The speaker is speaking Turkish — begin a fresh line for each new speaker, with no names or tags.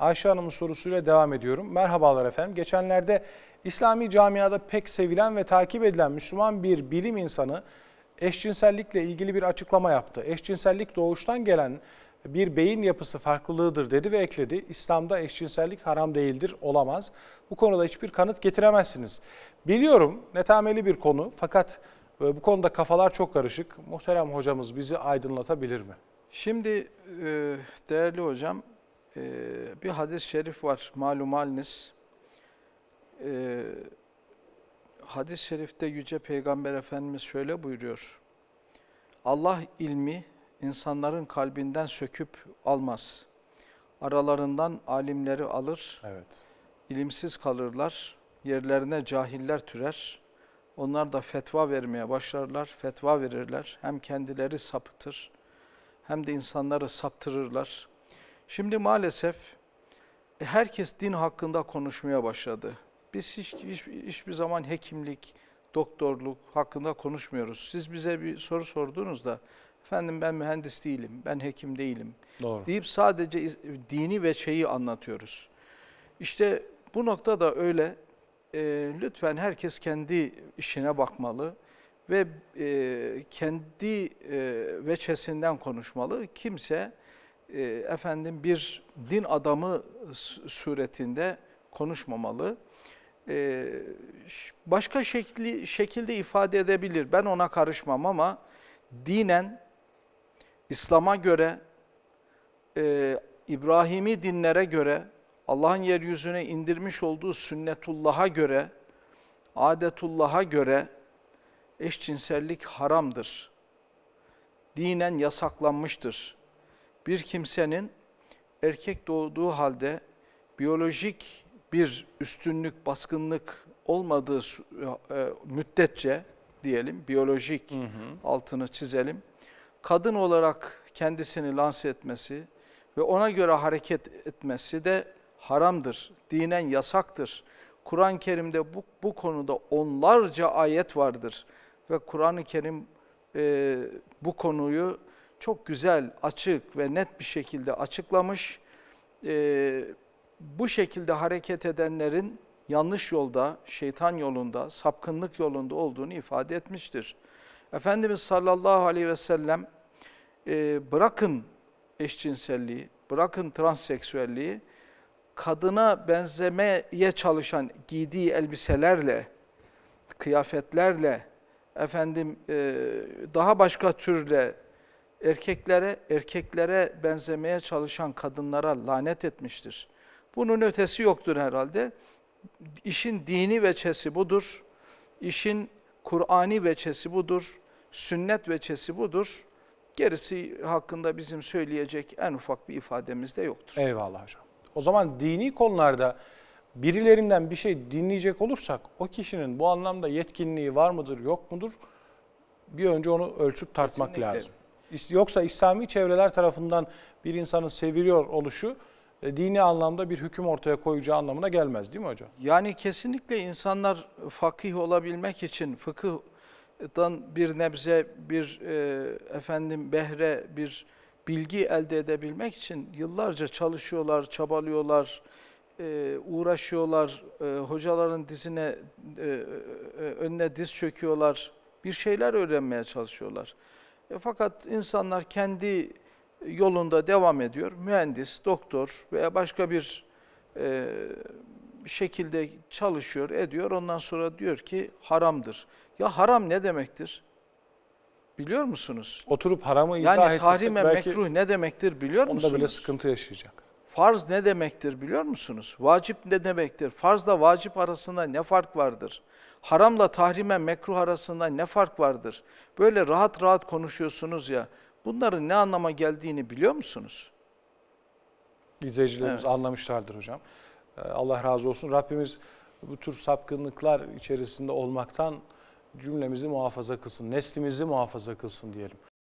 Ayşe Hanım'ın sorusuyla devam ediyorum. Merhabalar efendim. Geçenlerde İslami camiada pek sevilen ve takip edilen Müslüman bir bilim insanı eşcinsellikle ilgili bir açıklama yaptı. Eşcinsellik doğuştan gelen bir beyin yapısı farklılığıdır dedi ve ekledi. İslam'da eşcinsellik haram değildir, olamaz. Bu konuda hiçbir kanıt getiremezsiniz. Biliyorum netameli bir konu fakat e, bu konuda kafalar çok karışık. Muhterem hocamız
bizi aydınlatabilir mi? Şimdi e, değerli hocam ee, bir hadis-i şerif var malum haliniz. Ee, hadis-i şerifte Yüce Peygamber Efendimiz şöyle buyuruyor. Allah ilmi insanların kalbinden söküp almaz. Aralarından alimleri alır. Evet. İlimsiz kalırlar. Yerlerine cahiller türer. Onlar da fetva vermeye başlarlar. Fetva verirler. Hem kendileri sapıtır hem de insanları saptırırlar. Şimdi maalesef e, herkes din hakkında konuşmaya başladı. Biz hiç, hiç, hiçbir zaman hekimlik, doktorluk hakkında konuşmuyoruz. Siz bize bir soru sorduğunuzda efendim ben mühendis değilim, ben hekim değilim Doğru. deyip sadece dini ve şeyi anlatıyoruz. İşte bu nokta da öyle e, lütfen herkes kendi işine bakmalı ve e, kendi e, veçesinden konuşmalı. Kimse e, efendim bir din adamı suretinde konuşmamalı. E, başka şekli, şekilde ifade edebilir. Ben ona karışmam ama dinen, İslam'a göre, e, İbrahim'i dinlere göre, Allah'ın yeryüzüne indirmiş olduğu sünnetullah'a göre, adetullah'a göre eşcinsellik haramdır. Dinen yasaklanmıştır bir kimsenin erkek doğduğu halde biyolojik bir üstünlük, baskınlık olmadığı e, e, müddetçe diyelim, biyolojik hı hı. altını çizelim. Kadın olarak kendisini lanse etmesi ve ona göre hareket etmesi de haramdır, dinen yasaktır. Kur'an-ı Kerim'de bu, bu konuda onlarca ayet vardır ve Kur'an-ı Kerim e, bu konuyu çok güzel, açık ve net bir şekilde açıklamış. Ee, bu şekilde hareket edenlerin yanlış yolda, şeytan yolunda, sapkınlık yolunda olduğunu ifade etmiştir. Efendimiz sallallahu aleyhi ve sellem e, bırakın eşcinselliği, bırakın transseksüelliği, kadına benzemeye çalışan giydiği elbiselerle, kıyafetlerle, efendim e, daha başka türle erkeklere erkeklere benzemeye çalışan kadınlara lanet etmiştir. Bunun ötesi yoktur herhalde. İşin dini veçesi budur. İşin Kur'ani veçesi budur. Sünnet veçesi budur. Gerisi hakkında bizim söyleyecek en ufak bir ifademiz de yoktur.
Eyvallah hocam. O zaman dini konularda birilerinden bir şey dinleyecek olursak o kişinin bu anlamda yetkinliği var mıdır yok mudur? Bir önce onu ölçüp tartmak Kesinlikle. lazım. Yoksa İslami çevreler tarafından bir insanın seviliyor oluşu e, dini
anlamda bir hüküm ortaya koyacağı anlamına gelmez değil mi hocam? Yani kesinlikle insanlar fakih olabilmek için fıkıhdan bir nebze, bir e, efendim behre, bir bilgi elde edebilmek için yıllarca çalışıyorlar, çabalıyorlar, e, uğraşıyorlar, e, hocaların dizine e, e önüne diz çöküyorlar, bir şeyler öğrenmeye çalışıyorlar. E, fakat insanlar kendi e, yolunda devam ediyor. Mühendis, doktor veya başka bir e, şekilde çalışıyor, ediyor. Ondan sonra diyor ki haramdır. Ya haram ne demektir? Biliyor musunuz? Oturup
haramı izah yani, etmesek belki... Yani tahrimen mekruh
ne demektir biliyor onda musunuz? Onda bile
sıkıntı yaşayacak.
Farz ne demektir biliyor musunuz? Vacip ne demektir? Farzla vacip arasında ne fark vardır? Haramla tahrime mekruh arasında ne fark vardır? Böyle rahat rahat konuşuyorsunuz ya. Bunların ne anlama geldiğini biliyor musunuz?
İzleyicilerimiz evet. anlamışlardır hocam. Ee, Allah razı olsun. Rabbimiz bu tür sapkınlıklar içerisinde olmaktan cümlemizi muhafaza kılsın, neslimizi muhafaza kılsın diyelim.